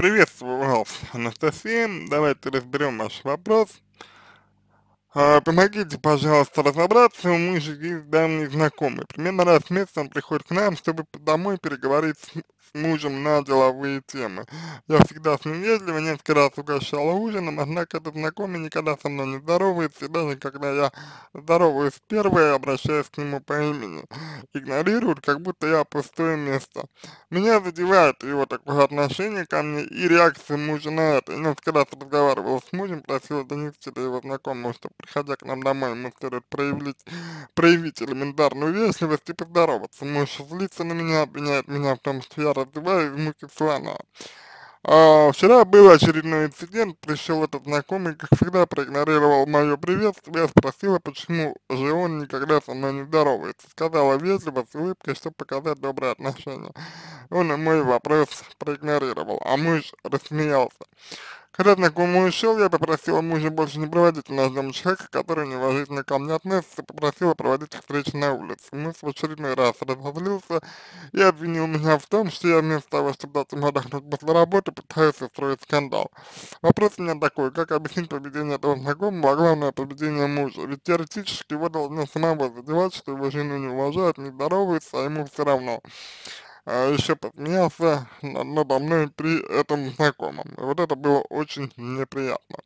Приветствую вас, Анастасия. Давайте разберем ваш вопрос. А, помогите, пожалуйста, разобраться. Мы же здесь давние знакомые. Примерно раз в месяц он приходит к нам, чтобы домой переговорить мужем на деловые темы. Я всегда с ним вежливо, несколько раз угощала ужином, однако этот знакомый никогда со мной не здоровается, даже когда я здороваюсь Первое, обращаюсь к нему по имени. Игнорируют, как будто я пустое место. Меня задевает его такое отношение ко мне и реакция мужа на это. Я несколько раз разговаривал с мужем, просил донести до его знакомого, что приходя к нам домой, ему следует проявить, проявить элементарную вежливость и поздороваться. Муж злится на меня, обвиняет меня в том, что я Городова из Мукислана. А, вчера был очередной инцидент, пришел этот знакомый, как всегда, проигнорировал мое приветствие, спросила, почему же он никогда со мной не здоровается. Сказала вежливо, с улыбкой, чтобы показать добрые отношения он мой вопрос проигнорировал, а муж рассмеялся. Когда знакомый ушел, я попросила мужа больше не проводить у нас дома человека, который неуважительно ко мне а относится, попросила проводить их встречу на улице. Муж в очередной раз разозлился и обвинил меня в том, что я вместо того, чтобы дать ему отдохнуть после работы, пытаюсь устроить скандал. Вопрос у меня такой, как объяснить поведение этого знакомого, а главное поведение мужа? Ведь теоретически его должно самого задевать, что его жену не уважают, не здороваются, а ему все равно э, а еще поменялся надо мной при этом знакомом. И вот это было очень неприятно.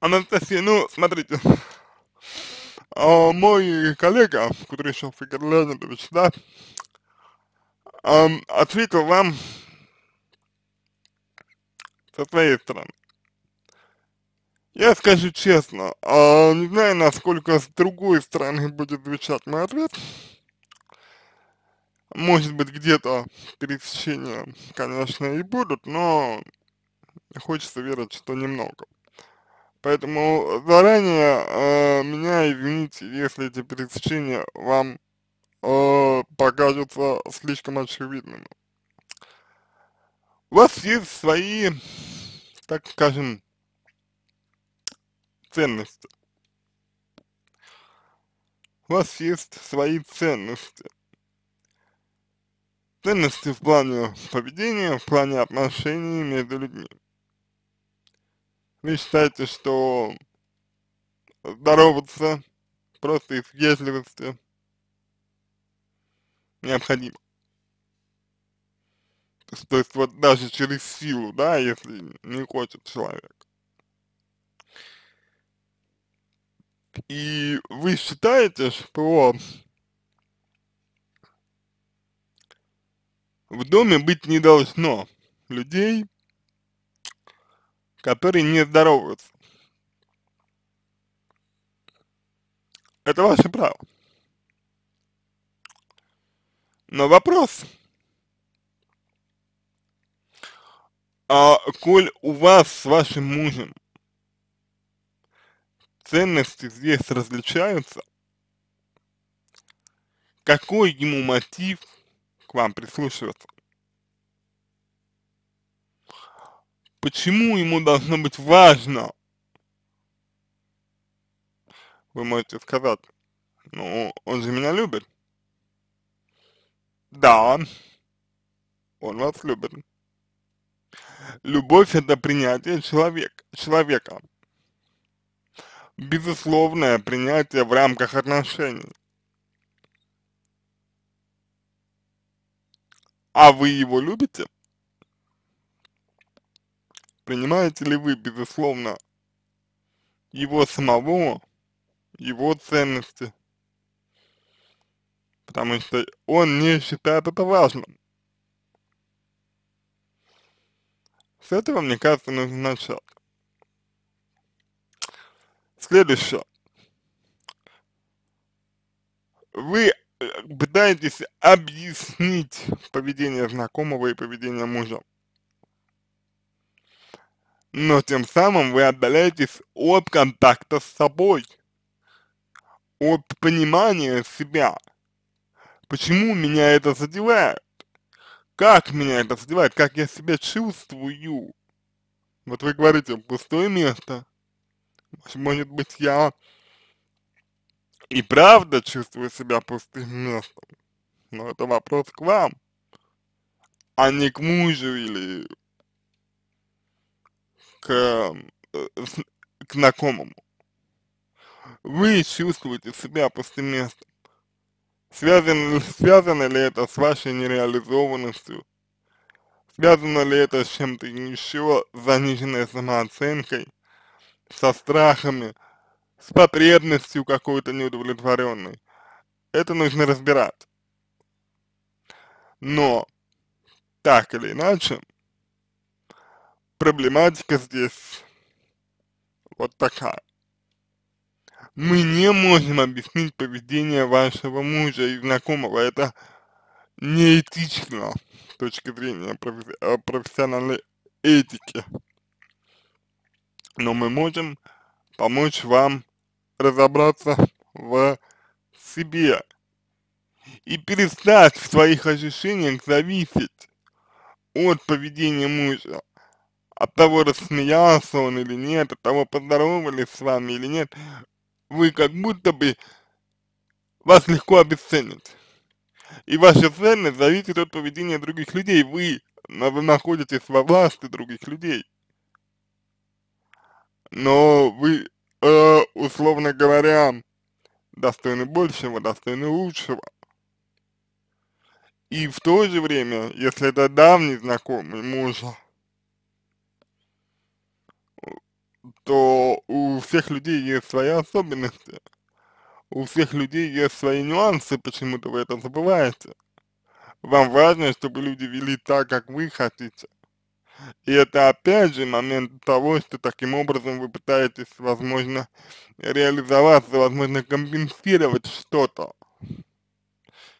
Анастасия, ну, смотрите, а мой коллега, Кудрящев Игорь Леонидович, да, ответил вам со своей стороны. Я скажу честно, а не знаю, насколько с другой стороны будет звучать мой ответ, может быть, где-то пересечения, конечно, и будут, но хочется верить, что немного. Поэтому заранее э, меня извините, если эти пересечения вам э, покажутся слишком очевидными. У вас есть свои, так скажем, ценности. У вас есть свои ценности. Ценности в плане поведения, в плане отношений между людьми. Вы считаете, что здороваться просто из вежливости необходимо. То есть, то есть вот даже через силу, да, если не хочет человек. И вы считаете, что В доме быть не должно людей, которые не здороваются. Это ваше право. Но вопрос, а коль у вас с вашим мужем ценности здесь различаются, какой ему мотив – к вам прислушиваться. Почему ему должно быть важно? Вы можете сказать, ну, он же меня любит. Да, он вас любит. Любовь это принятие человек, человека. Безусловное принятие в рамках отношений. А вы его любите? Принимаете ли вы, безусловно, его самого, его ценности? Потому что он не считает это важным. С этого, мне кажется, нужно начать. Следующее. Вы пытаетесь объяснить поведение знакомого и поведение мужа. Но тем самым вы отдаляетесь от контакта с собой, от понимания себя. Почему меня это задевает? Как меня это задевает? Как я себя чувствую? Вот вы говорите, пустое место. Может быть, я и правда чувствую себя пустым местом, но это вопрос к вам, а не к мужу или к, э, к знакомому. Вы чувствуете себя пустым местом. Связано, связано ли это с вашей нереализованностью? Связано ли это с чем-то еще заниженной самооценкой, со страхами, с потребностью какой-то неудовлетворенной. Это нужно разбирать. Но, так или иначе, проблематика здесь вот такая. Мы не можем объяснить поведение вашего мужа и знакомого. Это неэтично с точки зрения профи э, профессиональной этики. Но мы можем помочь вам разобраться в себе и перестать в своих ощущениях зависеть от поведения мужа, от того, рассмеялся он или нет, от того, поздоровались с вами или нет, вы как будто бы вас легко обесценят. И ваша ценность зависит от поведения других людей. Вы находитесь во власти других людей. Но вы э, условно говоря, достойны большего, достойны лучшего. И в то же время, если это давний знакомый мужа, то у всех людей есть свои особенности, у всех людей есть свои нюансы, почему-то вы это забываете. Вам важно, чтобы люди вели так, как вы хотите. И это опять же момент того, что таким образом вы пытаетесь, возможно, реализоваться, возможно, компенсировать что-то,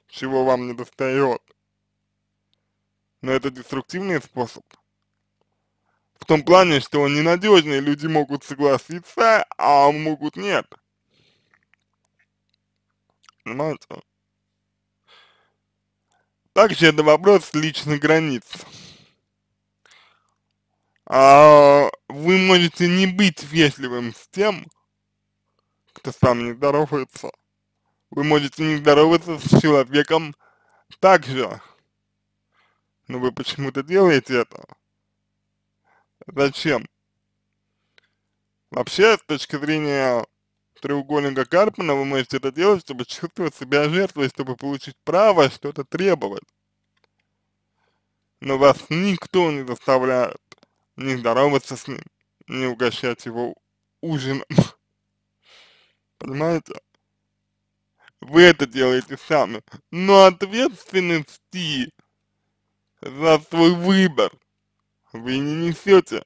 чего вам не достает. Но это деструктивный способ. В том плане, что он ненадежный, люди могут согласиться, а могут нет. Понимаете? Также это вопрос личных границ а, вы можете не быть вежливым с тем, кто с вами не здоровается. Вы можете не здороваться с человеком также, но вы почему-то делаете это. Зачем? Вообще, с точки зрения треугольника Карпмана, вы можете это делать, чтобы чувствовать себя жертвой, чтобы получить право что-то требовать. Но вас никто не заставляет не здороваться с ним, не угощать его ужином. Понимаете? Вы это делаете сами, но ответственности за свой выбор вы не несете.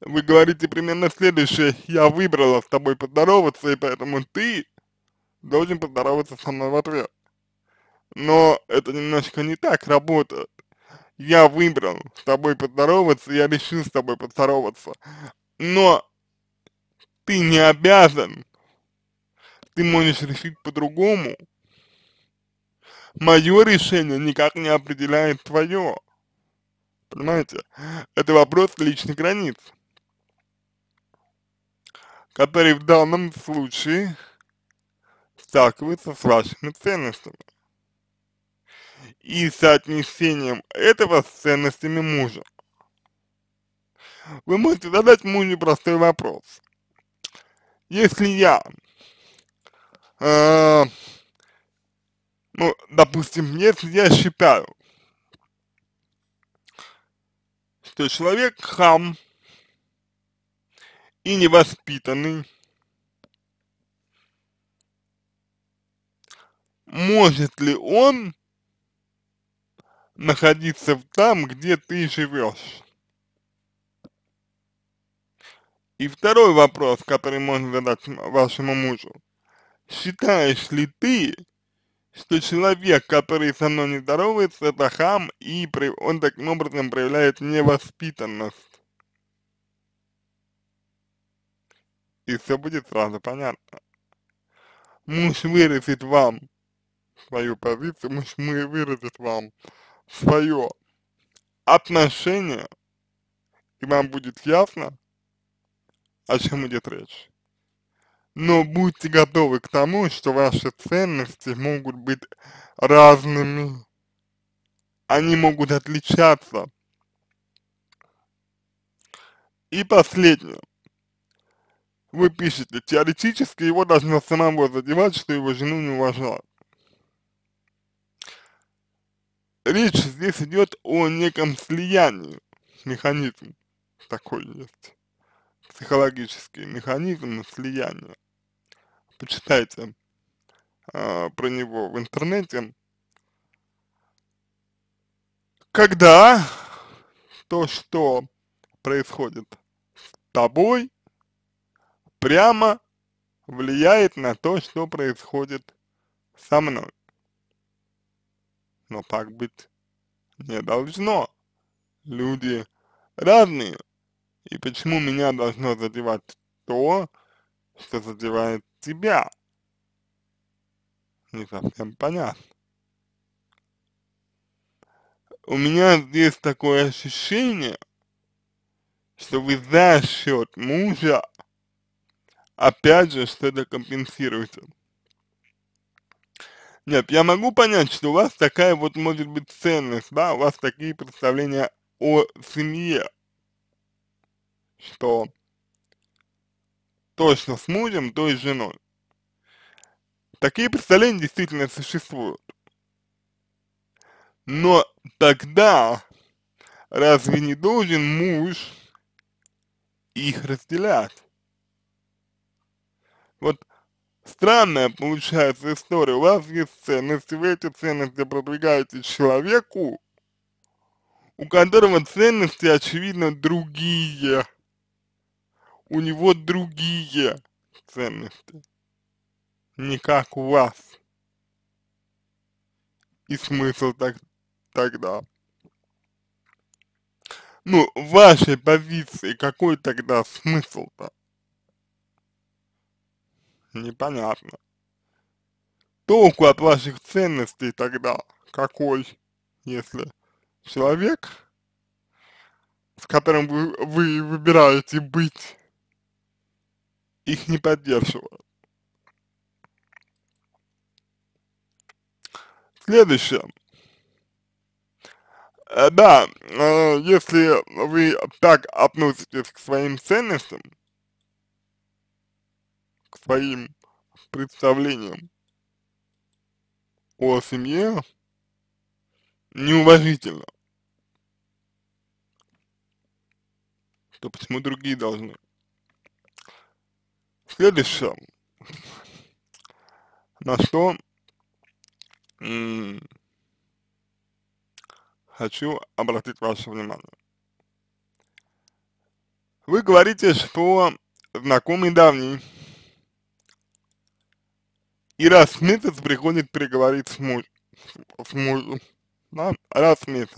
Вы говорите примерно следующее, я выбрала с тобой поздороваться, и поэтому ты должен поздороваться со мной в ответ. Но это немножко не так работает я выбрал с тобой поздороваться, я решил с тобой поздороваться. Но ты не обязан. Ты можешь решить по-другому. Мое решение никак не определяет твое. Понимаете? Это вопрос личных границ, который в данном случае сталкивается с вашими ценностями и соотнесением этого с ценностями мужа. Вы можете задать мужу простой вопрос. Если я, э, ну, допустим, если я считаю, что человек хам и невоспитанный, может ли он находиться там, где ты живешь. И второй вопрос, который можно задать вашему мужу. Считаешь ли ты, что человек, который со мной не здоровается, это хам, и он таким образом проявляет невоспитанность? И все будет сразу понятно. Муж выразит вам свою позицию, муж выразит вам свое отношение, и вам будет ясно, о чем идет речь. Но будьте готовы к тому, что ваши ценности могут быть разными. Они могут отличаться. И последнее. Вы пишете, теоретически его должно самого задевать, что его жену не уважают. речь здесь идет о неком слиянии, механизм такой есть, психологический механизм слияния. Почитайте э, про него в интернете. Когда то, что происходит с тобой, прямо влияет на то, что происходит со мной но так быть не должно. Люди разные. И почему меня должно задевать то, что задевает тебя? Не совсем понятно. У меня здесь такое ощущение, что вы за счет мужа опять же что-то компенсируете. Нет, я могу понять, что у вас такая вот может быть ценность, да, у вас такие представления о семье, что точно с мужем, то и с женой. Такие представления действительно существуют. Но тогда разве не должен муж их разделять? Вот Странная получается история. У вас есть ценности, вы эти ценности продвигаете человеку, у которого ценности, очевидно, другие. У него другие ценности. Не как у вас. И смысл так, тогда? Ну, в вашей позиции какой тогда смысл-то? непонятно. Толку от ваших ценностей тогда какой, если человек, с которым вы, вы выбираете быть, их не поддерживает. Следующее. Э, да, э, если вы так относитесь к своим ценностям, своим представлениям о семье неуважительно, то почему другие должны? Следующее, на что хочу обратить ваше внимание. Вы говорите, что знакомый давний и раз в месяц приходит переговорить с, муж, с мужем, да, раз в месяц.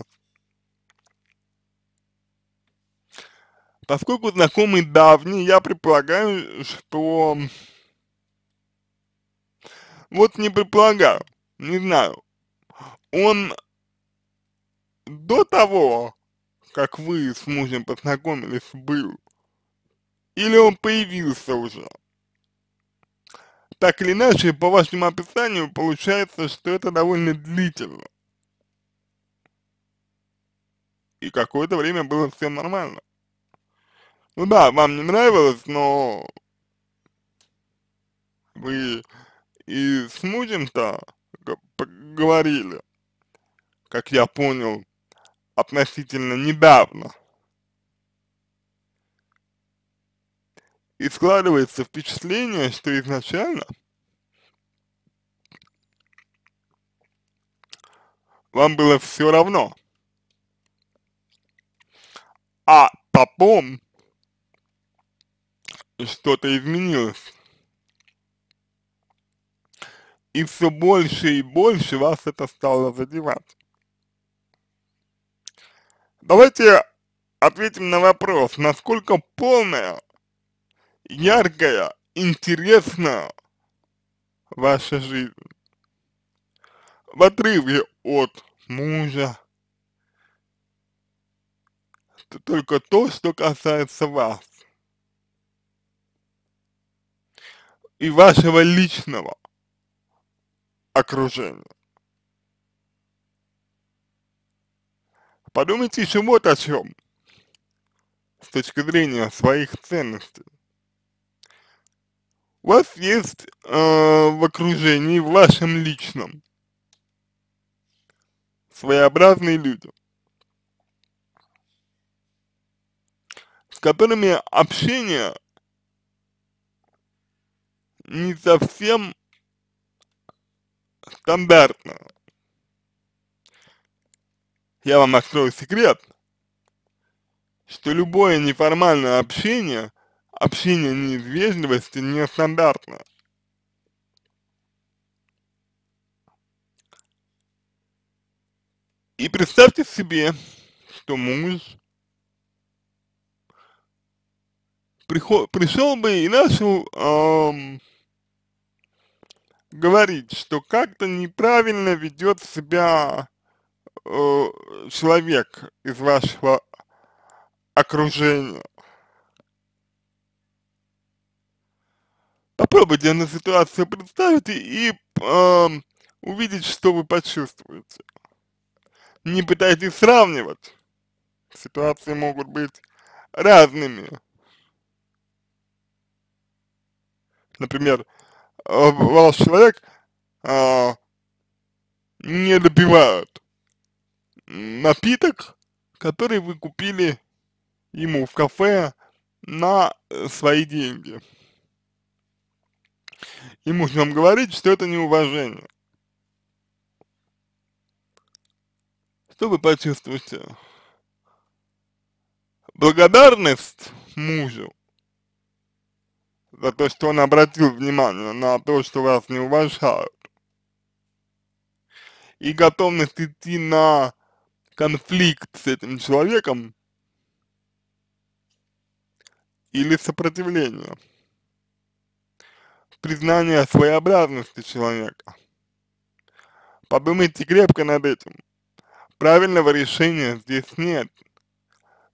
Поскольку знакомый давний, я предполагаю, что... Вот не предполагаю, не знаю. Он до того, как вы с мужем познакомились, был? Или он появился уже? Так или иначе, по вашему описанию, получается, что это довольно длительно. И какое-то время было все нормально. Ну да, вам не нравилось, но вы и с мужем-то говорили, как я понял, относительно недавно. И складывается впечатление, что изначально вам было все равно. А потом что-то изменилось. И все больше и больше вас это стало задевать. Давайте ответим на вопрос, насколько полное яркая, интересна ваша жизнь. В отрыве от мужа. Это только то, что касается вас. И вашего личного окружения. Подумайте еще вот о чем с точки зрения своих ценностей. У вас есть э, в окружении, в вашем личном, своеобразные люди, с которыми общение не совсем стандартно. Я вам открою секрет, что любое неформальное общение – Общение не из нестандартно. И представьте себе, что муж пришел бы и начал эм, говорить, что как-то неправильно ведет себя э, человек из вашего окружения. Попробуйте на ситуацию представить и э, увидеть, что вы почувствуете. Не пытайтесь сравнивать. Ситуации могут быть разными. Например, а, ваш человек э, не добивают напиток, который вы купили ему в кафе на э, свои деньги. И муж вам говорить, что это неуважение. Что вы почувствуете? Благодарность мужу за то, что он обратил внимание на то, что вас не уважают. И готовность идти на конфликт с этим человеком или сопротивление признание своеобразности человека. Подумайте крепко над этим. Правильного решения здесь нет.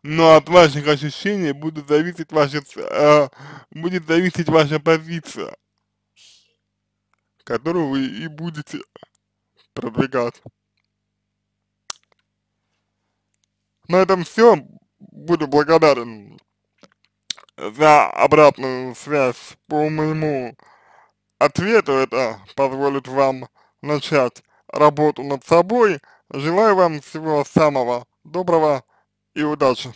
Но от ваших ощущений будет зависеть ваша, э, будет зависеть ваша позиция, которую вы и будете продвигать. На этом все. Буду благодарен за обратную связь по моему ответу это позволит вам начать работу над собой. Желаю вам всего самого доброго и удачи.